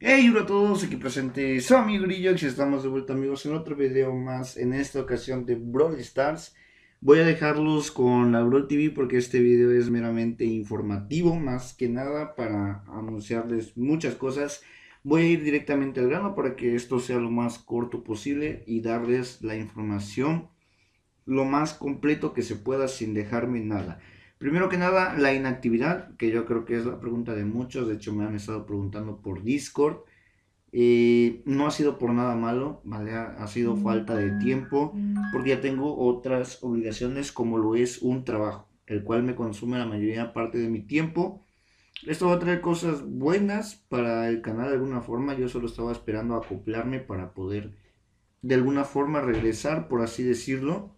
Hey, hola a todos, aquí presente su amigo Grillox y estamos de vuelta amigos en otro video más, en esta ocasión de Brawl Stars. Voy a dejarlos con la Brawl TV porque este video es meramente informativo, más que nada para anunciarles muchas cosas. Voy a ir directamente al grano para que esto sea lo más corto posible y darles la información lo más completo que se pueda sin dejarme nada. Primero que nada, la inactividad, que yo creo que es la pregunta de muchos, de hecho me han estado preguntando por Discord. no ha sido por nada malo, ¿vale? Ha, sido falta de tiempo, porque ya tengo otras obligaciones como lo es un trabajo, el cual me consume la mayoría parte de mi tiempo. Esto va a traer cosas buenas para el canal de alguna forma, yo solo estaba esperando acoplarme para poder de alguna forma regresar, por así decirlo.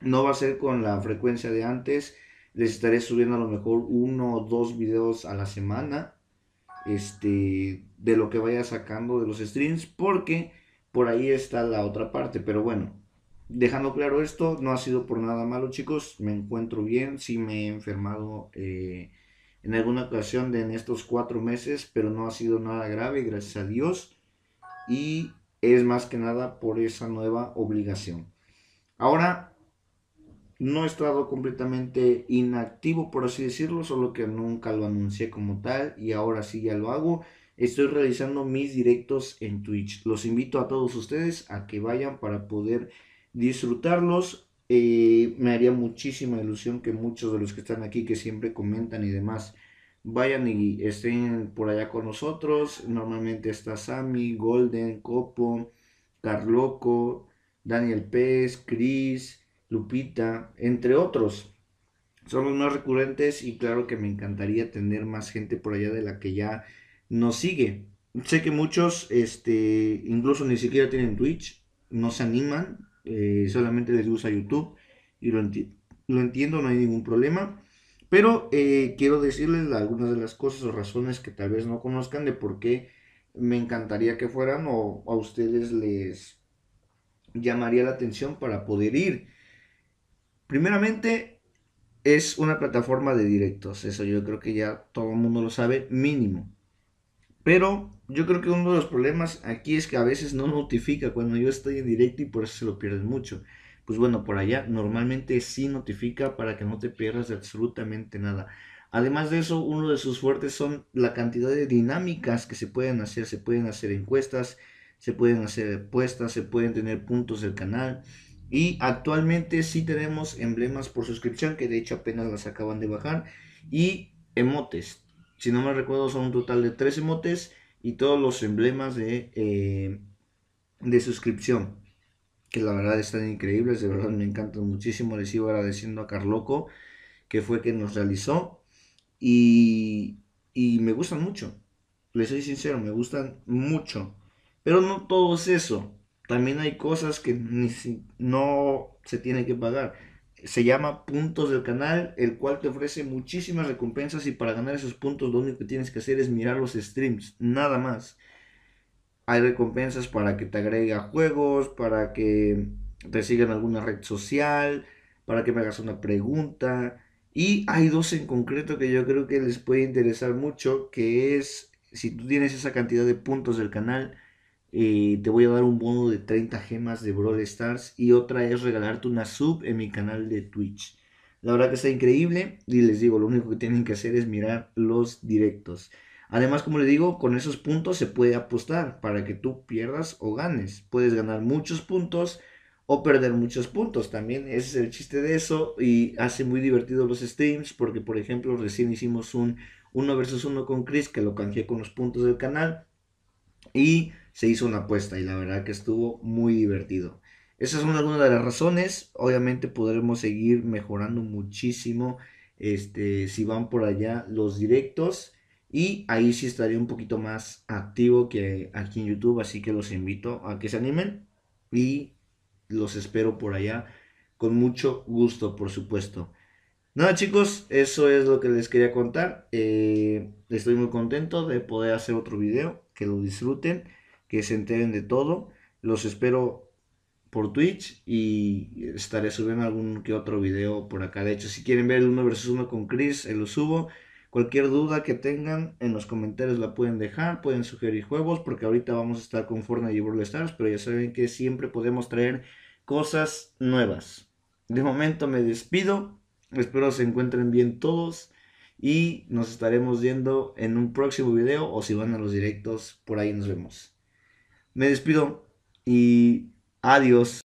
No va a ser con la frecuencia de antes, les estaré subiendo a lo mejor uno o dos videos a la semana. Este, de lo que vaya sacando de los streams. Porque por ahí está la otra parte. Pero bueno, dejando claro esto, no ha sido por nada malo, chicos. Me encuentro bien. Sí me he enfermado eh, en alguna ocasión de en estos cuatro meses, pero no ha sido nada grave, gracias a Dios. Y es más que nada por esa nueva obligación. Ahora no he estado completamente inactivo, por así decirlo, solo que nunca lo anuncié como tal y ahora sí ya lo hago. Estoy realizando mis directos en Twitch. Los invito a todos ustedes a que vayan para poder disfrutarlos. Eh, me haría muchísima ilusión que muchos de los que están aquí, que siempre comentan y demás, vayan y estén por allá con nosotros. Normalmente está Sammy, Golden, Copo, Carloco, Daniel Pez Chris. Lupita, entre otros. Son los más recurrentes y claro que me encantaría tener más gente por allá de la que ya nos sigue. Sé que muchos, este, incluso ni siquiera tienen Twitch, no se animan, eh, solamente les gusta YouTube y lo, entiendo, no hay ningún problema. Pero eh, quiero decirles algunas de las cosas o razones que tal vez no conozcan de por qué me encantaría que fueran o a ustedes les llamaría la atención para poder ir. Primeramente, es una plataforma de directos. Eso yo creo que ya todo el mundo lo sabe, mínimo. Pero yo creo que uno de los problemas aquí es que a veces no notifica cuando yo estoy en directo y por eso se lo pierden mucho. Pues bueno, por allá normalmente sí notifica para que no te pierdas absolutamente nada. Además de eso, uno de sus fuertes son la cantidad de dinámicas que se pueden hacer. Se pueden hacer encuestas, se pueden hacer apuestas, se pueden tener puntos del canal, y actualmente sí tenemos emblemas por suscripción, que de hecho apenas las acaban de bajar. Y emotes. Si no me recuerdo, son un total de tres emotes y todos los emblemas de, eh, de suscripción. Que la verdad están increíbles, de verdad me encantan muchísimo. Les sigo agradeciendo a Carloco, que fue quien nos realizó. Y, y me gustan mucho. Les soy sincero, me gustan mucho. Pero no todo es eso. También hay cosas que no se tienen que pagar. Se llama puntos del canal, el cual te ofrece muchísimas recompensas y para ganar esos puntos lo único que tienes que hacer es mirar los streams, nada más. Hay recompensas para que te agregue a juegos, para que te sigan en alguna red social, para que me hagas una pregunta. Y hay dos en concreto que yo creo que les puede interesar mucho, que es si tú tienes esa cantidad de puntos del canal, eh, te voy a dar un bono de 30 gemas de Brawl Stars y otra es regalarte una sub en mi canal de Twitch. La verdad que está increíble y les digo, lo único que tienen que hacer es mirar los directos. Además, como les digo, con esos puntos se puede apostar para que tú pierdas o ganes. Puedes ganar muchos puntos o perder muchos puntos. También ese es el chiste de eso y hace muy divertido los streams porque, por ejemplo, recién hicimos un 1 versus 1 con Chris que lo canjeé con los puntos del canal y se hizo una apuesta y la verdad que estuvo muy divertido. Esas son algunas de las razones. Obviamente podremos seguir mejorando muchísimo este, si van por allá los directos. Y ahí sí estaré un poquito más activo que aquí en YouTube. Así que los invito a que se animen. Y los espero por allá con mucho gusto, por supuesto. Nada chicos, eso es lo que les quería contar. Eh, estoy muy contento de poder hacer otro video. Que lo disfruten que se enteren de todo. Los espero por Twitch y estaré subiendo algún que otro video por acá. De hecho, si quieren ver el 1 vs 1 con Chris, se lo subo. Cualquier duda que tengan en los comentarios la pueden dejar, pueden sugerir juegos, porque ahorita vamos a estar con Fortnite y World Stars, pero ya saben que siempre podemos traer cosas nuevas. De momento me despido, espero se encuentren bien todos y nos estaremos viendo en un próximo video o si van a los directos, por ahí nos vemos. Me despido y adiós.